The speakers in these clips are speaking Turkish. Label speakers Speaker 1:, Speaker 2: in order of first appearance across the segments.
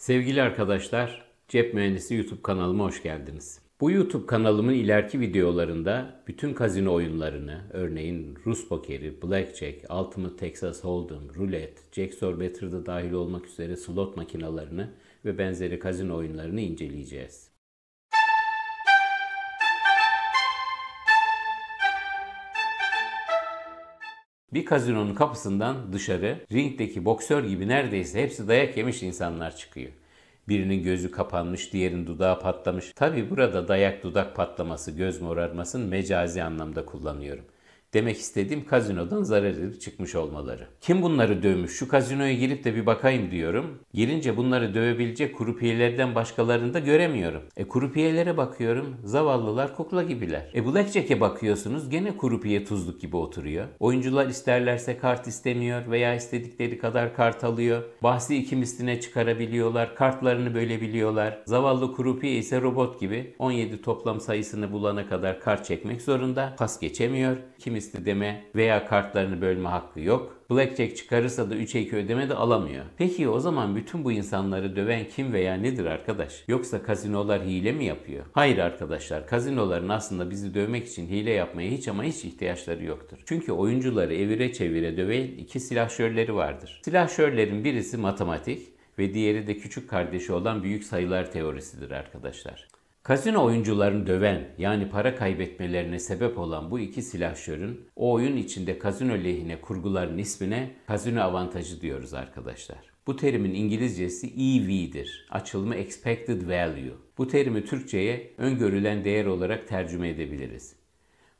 Speaker 1: Sevgili arkadaşlar, Cep Mühendisi YouTube kanalıma hoş geldiniz. Bu YouTube kanalımın ileriki videolarında bütün kazino oyunlarını, örneğin Rus pokeri, blackjack, Ultimate Texas Hold'em, rulet, Jack Sorbetter'da dahil olmak üzere slot makinalarını ve benzeri kazino oyunlarını inceleyeceğiz. Bir kazinonun kapısından dışarı ringdeki boksör gibi neredeyse hepsi dayak yemiş insanlar çıkıyor. Birinin gözü kapanmış, diğerinin dudağı patlamış. Tabi burada dayak dudak patlaması, göz morarmasını mecazi anlamda kullanıyorum.'' Demek istediğim kazinodan zarar edip çıkmış olmaları. Kim bunları dövmüş? Şu kazinoya girip de bir bakayım diyorum. Girince bunları dövebilecek kurupiyelerden başkalarını da göremiyorum. E kurupiyelere bakıyorum. Zavallılar kukla gibiler. E Blackjack'e bakıyorsunuz gene kurupiye tuzluk gibi oturuyor. Oyuncular isterlerse kart istemiyor veya istedikleri kadar kart alıyor. Bahsi iki misline çıkarabiliyorlar. Kartlarını bölebiliyorlar. Zavallı kurupiye ise robot gibi 17 toplam sayısını bulana kadar kart çekmek zorunda. Pas geçemiyor. Kimi listi deme veya kartlarını bölme hakkı yok. Blackjack çıkarırsa da 3'e 2 ödeme de alamıyor. Peki o zaman bütün bu insanları döven kim veya nedir arkadaş? Yoksa kazinolar hile mi yapıyor? Hayır arkadaşlar kazinoların aslında bizi dövmek için hile yapmaya hiç ama hiç ihtiyaçları yoktur. Çünkü oyuncuları evire çevire döven iki silahşörleri vardır. Silahşörlerin birisi matematik ve diğeri de küçük kardeşi olan büyük sayılar teorisidir arkadaşlar. Kasino oyuncularını döven yani para kaybetmelerine sebep olan bu iki silahşörün o oyun içinde kazino lehine kurguların ismine kazino avantajı diyoruz arkadaşlar. Bu terimin İngilizcesi EV'dir. Açılımı Expected Value. Bu terimi Türkçe'ye öngörülen değer olarak tercüme edebiliriz.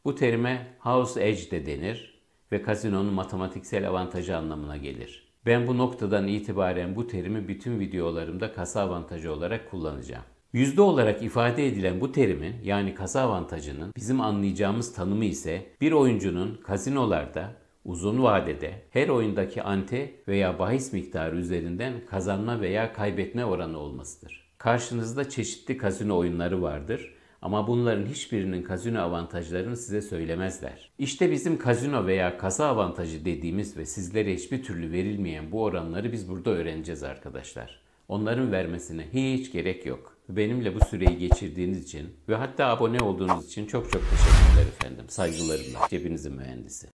Speaker 1: Bu terime House Edge de denir ve kazinonun matematiksel avantajı anlamına gelir. Ben bu noktadan itibaren bu terimi bütün videolarımda kasa avantajı olarak kullanacağım. Yüzde olarak ifade edilen bu terimin yani kasa avantajının bizim anlayacağımız tanımı ise bir oyuncunun kazinolarda uzun vadede her oyundaki ante veya bahis miktarı üzerinden kazanma veya kaybetme oranı olmasıdır. Karşınızda çeşitli kazino oyunları vardır ama bunların hiçbirinin kazino avantajlarını size söylemezler. İşte bizim kazino veya kasa avantajı dediğimiz ve sizlere hiçbir türlü verilmeyen bu oranları biz burada öğreneceğiz arkadaşlar. Onların vermesine hiç gerek yok. Benimle bu süreyi geçirdiğiniz için ve hatta abone olduğunuz için çok çok teşekkürler efendim. Saygılarımla. Cebinizin mühendisi.